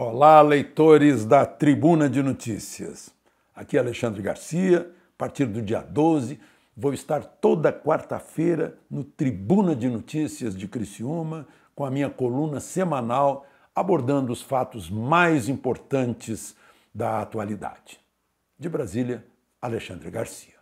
Olá, leitores da Tribuna de Notícias. Aqui é Alexandre Garcia. A partir do dia 12, vou estar toda quarta-feira no Tribuna de Notícias de Criciúma com a minha coluna semanal abordando os fatos mais importantes da atualidade. De Brasília, Alexandre Garcia.